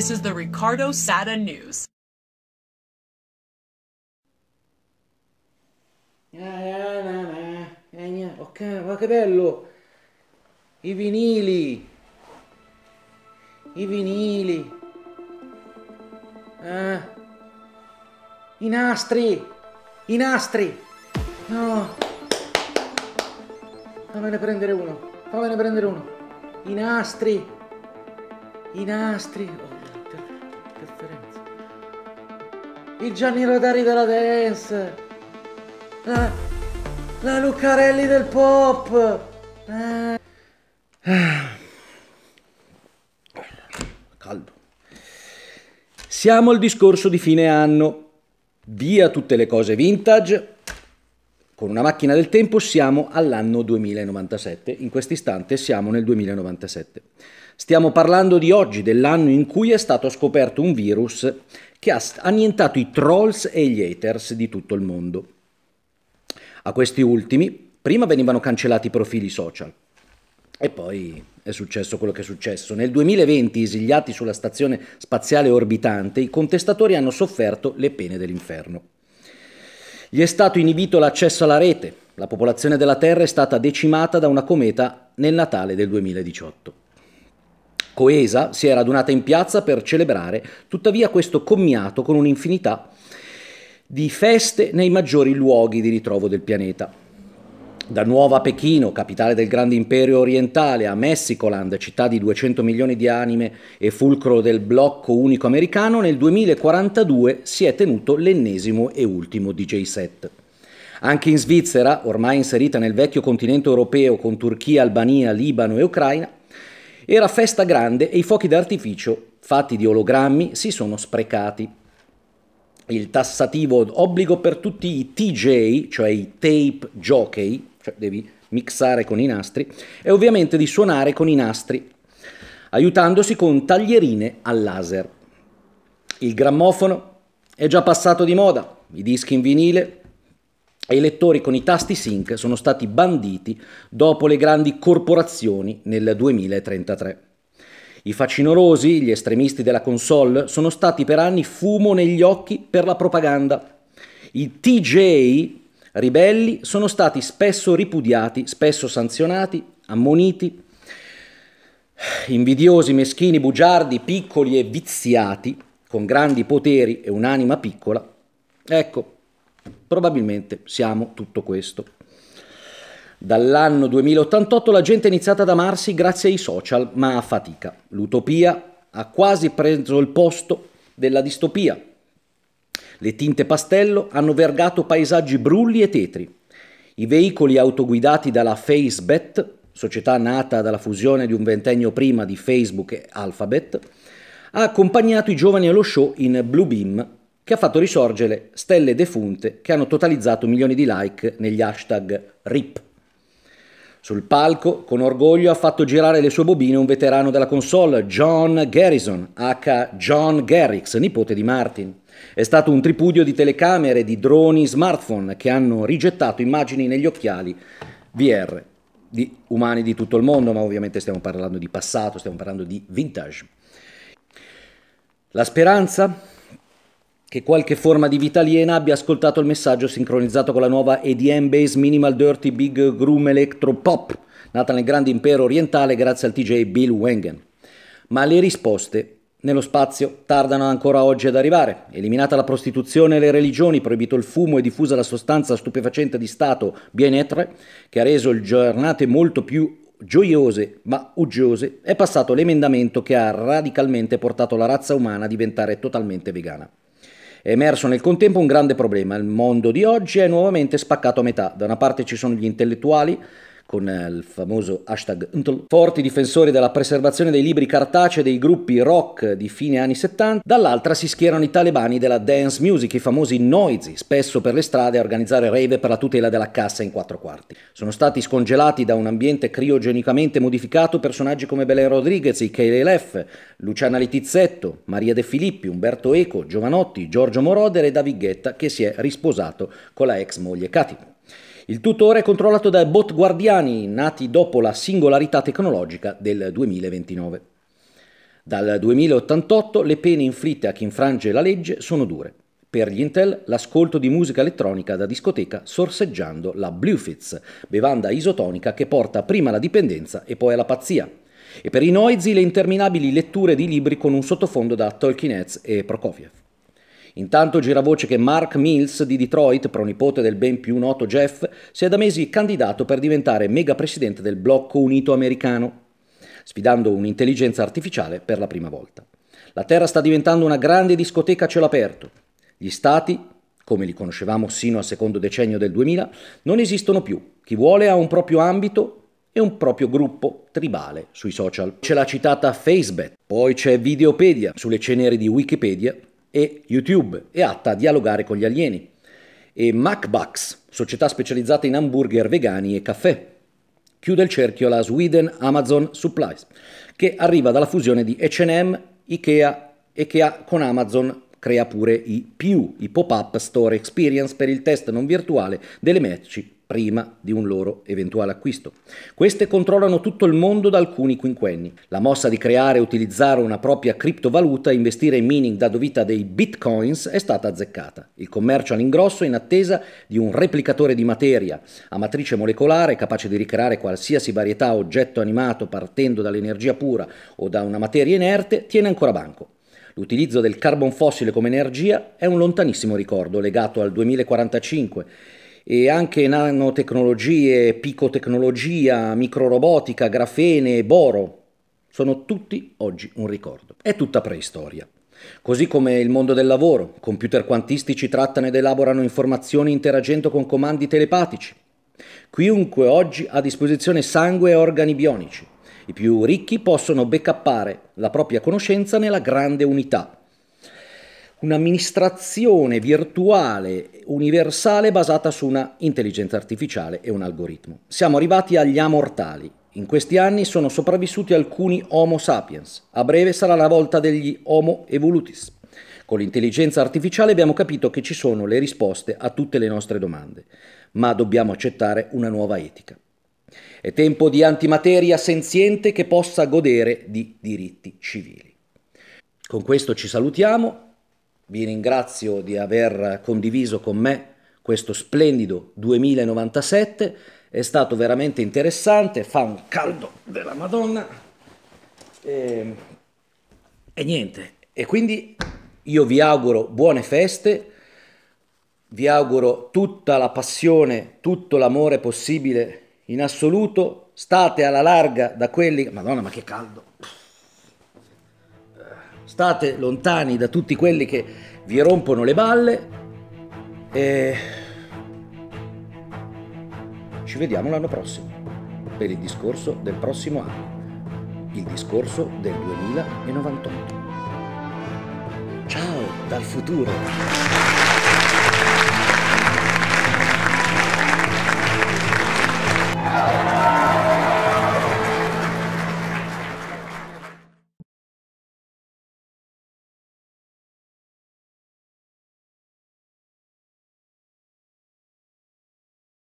This is the Ricardo Sada News. Eh, ok, ma che bello! I vinili! I vinili! Ah, I nastri! I nastri! No! Fammene prendere uno! Fammene prendere uno! I nastri! I nastri! Oh differenza. Il Gianni Rodari della dance. La, la Lucarelli del pop. Eh. Ah. Caldo. Siamo al discorso di fine anno. Via tutte le cose vintage con una macchina del tempo siamo all'anno 2097, in questo istante siamo nel 2097. Stiamo parlando di oggi, dell'anno in cui è stato scoperto un virus che ha annientato i trolls e gli haters di tutto il mondo. A questi ultimi prima venivano cancellati i profili social e poi è successo quello che è successo. Nel 2020, esiliati sulla stazione spaziale orbitante, i contestatori hanno sofferto le pene dell'inferno. Gli è stato inibito l'accesso alla rete. La popolazione della Terra è stata decimata da una cometa nel Natale del 2018. Coesa si è radunata in piazza per celebrare tuttavia questo commiato con un'infinità di feste nei maggiori luoghi di ritrovo del pianeta. Da Nuova Pechino, capitale del grande imperio orientale, a Messicoland, città di 200 milioni di anime e fulcro del blocco unico americano, nel 2042 si è tenuto l'ennesimo e ultimo DJ set. Anche in Svizzera, ormai inserita nel vecchio continente europeo con Turchia, Albania, Libano e Ucraina, era festa grande e i fuochi d'artificio, fatti di ologrammi, si sono sprecati. Il tassativo obbligo per tutti i TJ, cioè i tape jockey, cioè devi mixare con i nastri, e ovviamente di suonare con i nastri, aiutandosi con taglierine al laser. Il grammofono è già passato di moda, i dischi in vinile e i lettori con i tasti sync sono stati banditi dopo le grandi corporazioni nel 2033. I facinorosi, gli estremisti della console, sono stati per anni fumo negli occhi per la propaganda. I TJ, ribelli sono stati spesso ripudiati, spesso sanzionati, ammoniti, invidiosi, meschini, bugiardi, piccoli e viziati, con grandi poteri e un'anima piccola. Ecco, probabilmente siamo tutto questo. Dall'anno 2088 la gente è iniziata ad amarsi grazie ai social, ma a fatica. L'utopia ha quasi preso il posto della distopia. Le tinte pastello hanno vergato paesaggi brulli e tetri. I veicoli autoguidati dalla FaceBet, società nata dalla fusione di un ventennio prima di Facebook e Alphabet, ha accompagnato i giovani allo show in Blue Beam, che ha fatto risorgere stelle defunte che hanno totalizzato milioni di like negli hashtag RIP. Sul palco, con orgoglio, ha fatto girare le sue bobine un veterano della console, John Garrison, H. John Garrix, nipote di Martin. È stato un tripudio di telecamere, di droni, smartphone che hanno rigettato immagini negli occhiali VR di umani di tutto il mondo, ma ovviamente stiamo parlando di passato, stiamo parlando di vintage. La speranza che qualche forma di vita aliena abbia ascoltato il messaggio sincronizzato con la nuova EDM Base Minimal Dirty Big Groom Electro Pop, nata nel grande impero orientale grazie al TJ Bill Wengen. Ma le risposte nello spazio tardano ancora oggi ad arrivare. Eliminata la prostituzione e le religioni, proibito il fumo e diffusa la sostanza stupefacente di Stato, Bienetre, che ha reso le giornate molto più gioiose ma uggiose, è passato l'emendamento che ha radicalmente portato la razza umana a diventare totalmente vegana. È emerso nel contempo un grande problema. Il mondo di oggi è nuovamente spaccato a metà. Da una parte ci sono gli intellettuali con eh, il famoso hashtag Untl, forti difensori della preservazione dei libri cartacei dei gruppi rock di fine anni 70, dall'altra si schierano i talebani della dance music, i famosi noisy, spesso per le strade a organizzare rave per la tutela della cassa in quattro quarti. Sono stati scongelati da un ambiente criogenicamente modificato personaggi come Belen Rodriguez, Ikele Leff, Luciana Litizzetto, Maria De Filippi, Umberto Eco, Giovanotti, Giorgio Moroder e David Ghetta che si è risposato con la ex moglie Katipov. Il tutto ora è controllato dai bot guardiani nati dopo la singolarità tecnologica del 2029. Dal 2088 le pene inflitte a chi infrange la legge sono dure. Per gli Intel l'ascolto di musica elettronica da discoteca sorseggiando la Bluefits, bevanda isotonica che porta prima alla dipendenza e poi alla pazzia. E per i noizi le interminabili letture di libri con un sottofondo da Tolkien e Prokofiev. Intanto gira voce che Mark Mills di Detroit, pronipote del ben più noto Jeff, si è da mesi candidato per diventare mega presidente del blocco unito americano, sfidando un'intelligenza artificiale per la prima volta. La Terra sta diventando una grande discoteca a cielo aperto. Gli stati, come li conoscevamo sino al secondo decennio del 2000, non esistono più. Chi vuole ha un proprio ambito e un proprio gruppo tribale sui social. C'è la citata Facebook, poi c'è Videopedia sulle ceneri di Wikipedia e YouTube e atta a dialogare con gli alieni. E MacBucks, società specializzata in hamburger vegani e caffè. Chiude il cerchio la Sweden Amazon Supplies, che arriva dalla fusione di H&M, Ikea e che con Amazon crea pure i più, i pop-up store experience per il test non virtuale delle merci prima di un loro eventuale acquisto. Queste controllano tutto il mondo da alcuni quinquenni. La mossa di creare e utilizzare una propria criptovaluta e investire in mining da dovita dei bitcoins è stata azzeccata. Il commercio all'ingrosso è in attesa di un replicatore di materia a matrice molecolare capace di ricreare qualsiasi varietà oggetto animato partendo dall'energia pura o da una materia inerte tiene ancora banco. L'utilizzo del carbon fossile come energia è un lontanissimo ricordo legato al 2045 e anche nanotecnologie, picotecnologia, microrobotica, grafene, boro. Sono tutti oggi un ricordo. È tutta preistoria. Così come il mondo del lavoro, computer quantistici trattano ed elaborano informazioni interagendo con comandi telepatici. Chiunque oggi ha a disposizione sangue e organi bionici. I più ricchi possono backuppare la propria conoscenza nella grande unità, un'amministrazione virtuale universale basata su una intelligenza artificiale e un algoritmo. Siamo arrivati agli amortali. In questi anni sono sopravvissuti alcuni Homo sapiens. A breve sarà la volta degli Homo evolutis. Con l'intelligenza artificiale abbiamo capito che ci sono le risposte a tutte le nostre domande, ma dobbiamo accettare una nuova etica. È tempo di antimateria senziente che possa godere di diritti civili. Con questo ci salutiamo, vi ringrazio di aver condiviso con me questo splendido 2097, è stato veramente interessante, fa un caldo della Madonna e, ehm, e niente, e quindi io vi auguro buone feste, vi auguro tutta la passione, tutto l'amore possibile in assoluto, state alla larga da quelli... Madonna ma che caldo! state lontani da tutti quelli che vi rompono le balle e ci vediamo l'anno prossimo per il discorso del prossimo anno, il discorso del 2098. Ciao dal futuro!